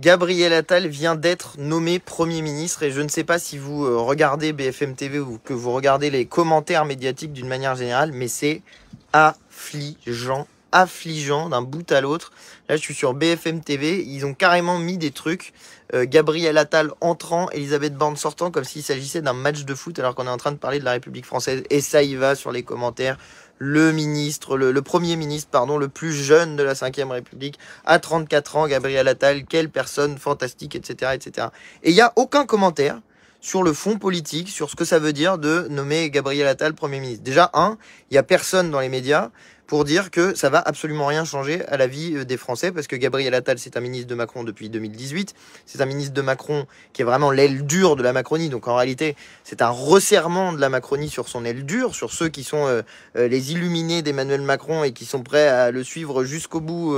Gabriel Attal vient d'être nommé Premier ministre et je ne sais pas si vous euh, regardez BFM TV ou que vous regardez les commentaires médiatiques d'une manière générale, mais c'est affligeant affligeant d'un bout à l'autre. Là, je suis sur BFM TV. Ils ont carrément mis des trucs. Euh, Gabriel Attal entrant, Elisabeth Borne sortant, comme s'il s'agissait d'un match de foot, alors qu'on est en train de parler de la République française. Et ça y va sur les commentaires. Le ministre, le, premier ministre, pardon, le plus jeune de la Ve République, à 34 ans, Gabriel Attal, quelle personne fantastique, etc., etc. Et il n'y a aucun commentaire sur le fond politique, sur ce que ça veut dire de nommer Gabriel Attal Premier ministre. Déjà, un, il n'y a personne dans les médias pour dire que ça va absolument rien changer à la vie euh, des Français, parce que Gabriel Attal, c'est un ministre de Macron depuis 2018, c'est un ministre de Macron qui est vraiment l'aile dure de la Macronie, donc en réalité, c'est un resserrement de la Macronie sur son aile dure, sur ceux qui sont euh, euh, les illuminés d'Emmanuel Macron et qui sont prêts à le suivre jusqu'au bout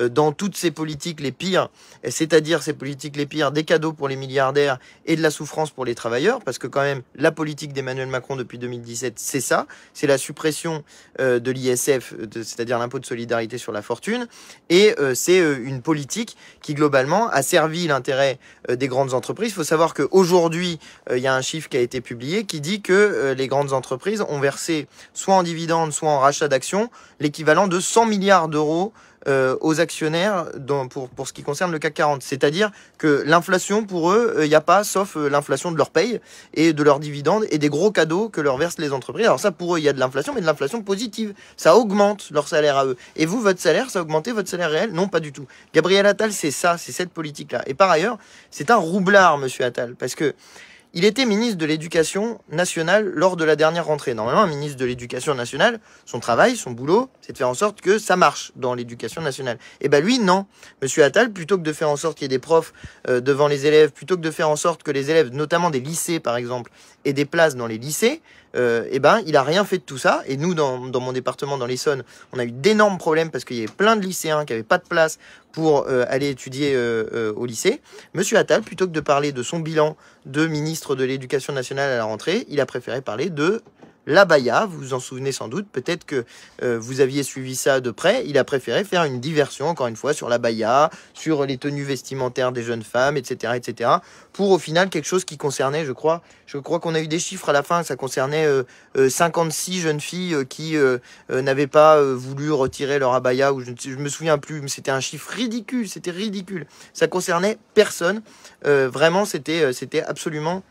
dans toutes ses politiques les pires, c'est-à-dire ses politiques les pires, des cadeaux pour les milliardaires et de la souffrance pour les travailleurs, parce que quand même, la politique d'Emmanuel Macron depuis 2017, c'est ça, c'est la suppression de l'ISF c'est-à-dire l'impôt de solidarité sur la fortune. Et euh, c'est euh, une politique qui globalement a servi l'intérêt euh, des grandes entreprises. Il faut savoir qu'aujourd'hui, il y a un chiffre qui a été publié qui dit que les grandes entreprises ont versé soit en dividendes, soit en rachat d'actions, l'équivalent de 100 milliards d'euros euh, aux actionnaires pour, pour ce qui concerne le CAC 40. C'est-à-dire que l'inflation, pour eux, il euh, n'y a pas, sauf euh, l'inflation de leur paye et de leurs dividendes et des gros cadeaux que leur versent les entreprises. Alors ça, pour eux, il y a de l'inflation, mais de l'inflation positive. Ça augmente leur salaire à eux. Et vous, votre salaire, ça a augmenté votre salaire réel Non, pas du tout. Gabriel Attal, c'est ça, c'est cette politique-là. Et par ailleurs, c'est un roublard, monsieur Attal, parce que il était ministre de l'Éducation nationale lors de la dernière rentrée. Normalement, un ministre de l'Éducation nationale, son travail, son boulot, c'est de faire en sorte que ça marche dans l'Éducation nationale. Et eh bien lui, non. Monsieur Attal, plutôt que de faire en sorte qu'il y ait des profs euh, devant les élèves, plutôt que de faire en sorte que les élèves, notamment des lycées par exemple, aient des places dans les lycées, et euh, eh ben il a rien fait de tout ça. Et nous, dans, dans mon département, dans l'Essonne, on a eu d'énormes problèmes parce qu'il y avait plein de lycéens qui n'avaient pas de place pour euh, aller étudier euh, euh, au lycée, Monsieur Attal, plutôt que de parler de son bilan de ministre de l'Éducation nationale à la rentrée, il a préféré parler de l'abaya, vous vous en souvenez sans doute, peut-être que euh, vous aviez suivi ça de près, il a préféré faire une diversion, encore une fois, sur l'abaya, sur les tenues vestimentaires des jeunes femmes, etc., etc., pour au final quelque chose qui concernait, je crois, je crois qu'on a eu des chiffres à la fin, ça concernait 56 euh, euh, jeunes filles qui n'avaient pas voulu retirer leur abaya, ou je ne me souviens plus, mais c'était un chiffre ridicule, c'était ridicule, ça concernait personne, vraiment, c'était absolument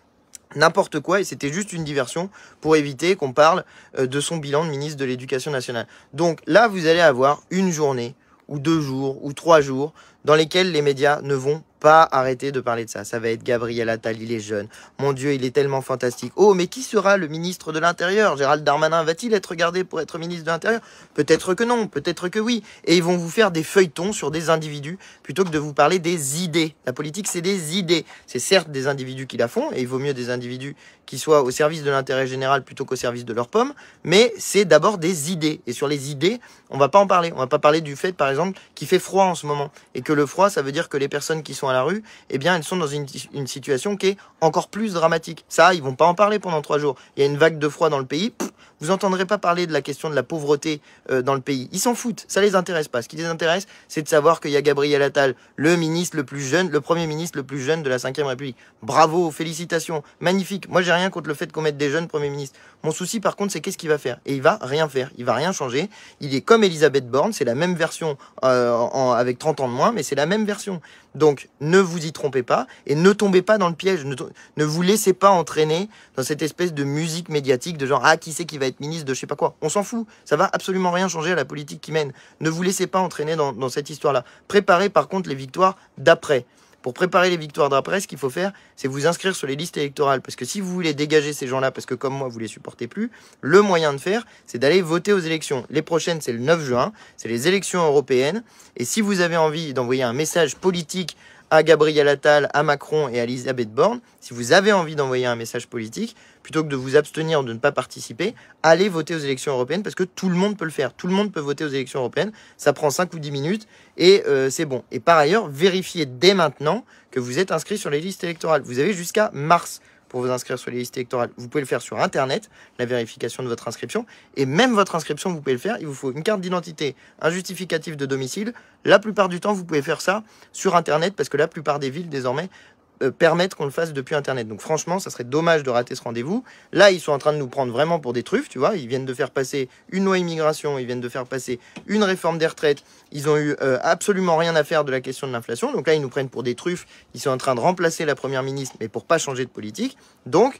n'importe quoi et c'était juste une diversion pour éviter qu'on parle euh, de son bilan de ministre de l'Éducation nationale. Donc là, vous allez avoir une journée ou deux jours ou trois jours dans lesquels les médias ne vont pas arrêter de parler de ça. Ça va être Gabriel Attal, il est jeune. Mon Dieu, il est tellement fantastique. Oh, mais qui sera le ministre de l'Intérieur Gérald Darmanin va-t-il être gardé pour être ministre de l'Intérieur Peut-être que non, peut-être que oui. Et ils vont vous faire des feuilletons sur des individus plutôt que de vous parler des idées. La politique, c'est des idées. C'est certes des individus qui la font, et il vaut mieux des individus qui soient au service de l'intérêt général plutôt qu'au service de leur pomme, mais c'est d'abord des idées. Et sur les idées, on ne va pas en parler. On ne va pas parler du fait, par exemple, qu'il fait froid en ce moment et que le froid, ça veut dire que les personnes qui sont à la rue, eh bien, elles sont dans une, situation qui est encore plus dramatique. Ça, ils vont pas en parler pendant trois jours. Il y a une vague de froid dans le pays. Vous n'entendrez pas parler de la question de la pauvreté euh, dans le pays. Ils s'en foutent, ça les intéresse pas. Ce qui les intéresse, c'est de savoir qu'il y a Gabriel Attal, le ministre le plus jeune, le premier ministre le plus jeune de la Ve République. Bravo, félicitations, magnifique. Moi, j'ai rien contre le fait qu'on mette des jeunes premiers ministres. Mon souci, par contre, c'est qu'est-ce qu'il va faire Et il va rien faire. Il va rien changer. Il est comme Elisabeth Borne, c'est la même version euh, avec 30 ans de moins, mais c'est la même version. Donc ne vous y trompez pas et ne tombez pas dans le piège, ne, vous laissez pas entraîner dans cette espèce de musique médiatique de genre ah qui c'est qui va être ministre de je sais pas quoi. On s'en fout, ça va absolument rien changer à la politique qui mène. Ne vous laissez pas entraîner dans, dans cette histoire-là. Préparez par contre les victoires d'après pour préparer les victoires d'après, ce qu'il faut faire, c'est vous inscrire sur les listes électorales. Parce que si vous voulez dégager ces gens-là, parce que comme moi, vous les supportez plus, le moyen de faire, c'est d'aller voter aux élections. Les prochaines, c'est le 9 juin, c'est les élections européennes. Et si vous avez envie d'envoyer un message politique à Gabriel Attal, à Macron et à Elisabeth Borne, si vous avez envie d'envoyer un message politique, plutôt que de vous abstenir de ne pas participer, allez voter aux élections européennes parce que tout le monde peut le faire. Tout le monde peut voter aux élections européennes. Ça prend 5 ou 10 minutes et euh, c'est bon. Et par ailleurs, vérifiez dès maintenant que vous êtes inscrit sur les listes électorales. Vous avez jusqu'à mars pour vous inscrire sur les listes électorales, vous pouvez le faire sur Internet, la vérification de votre inscription. Et même votre inscription, vous pouvez le faire. Il vous faut une carte d'identité, un justificatif de domicile. La plupart du temps, vous pouvez faire ça sur Internet parce que la plupart des villes, désormais, euh, permettre qu'on le fasse depuis Internet. Donc franchement, ça serait dommage de rater ce rendez-vous. Là, ils sont en train de nous prendre vraiment pour des truffes, tu vois. Ils viennent de faire passer une loi immigration, ils viennent de faire passer une réforme des retraites. Ils ont eu euh, absolument rien à faire de la question de l'inflation. Donc là, ils nous prennent pour des truffes. Ils sont en train de remplacer la première ministre, mais pour pas changer de politique. Donc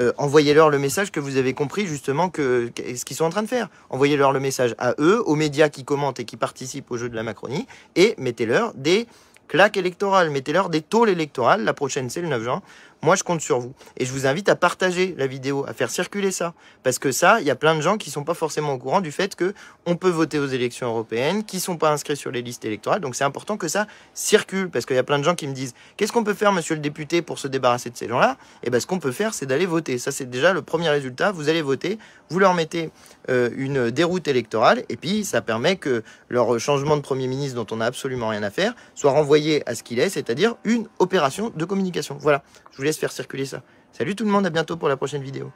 euh, envoyez-leur le message que vous avez compris justement que ce qu'ils sont en train de faire. Envoyez-leur le message à eux, aux médias qui commentent et qui participent au jeu de la Macronie, et mettez-leur des claque électorale. Mettez-leur des tôles électorales. La prochaine, c'est le 9 juin. Moi, je compte sur vous. Et je vous invite à partager la vidéo, à faire circuler ça. Parce que ça, il y a plein de gens qui ne sont pas forcément au courant du fait que on peut voter aux élections européennes, qui ne sont pas inscrits sur les listes électorales. Donc, c'est important que ça circule. Parce qu'il y a plein de gens qui me disent Qu'est-ce qu'on peut faire, monsieur le député, pour se débarrasser de ces gens-là Et eh bien, ce qu'on peut faire, c'est d'aller voter. Ça, c'est déjà le premier résultat. Vous allez voter, vous leur mettez euh, une déroute électorale. Et puis, ça permet que leur changement de Premier ministre, dont on n'a absolument rien à faire, soit renvoyé à ce qu'il est, c'est-à-dire une opération de communication. Voilà, je vous laisse faire circuler ça. Salut tout le monde, à bientôt pour la prochaine vidéo.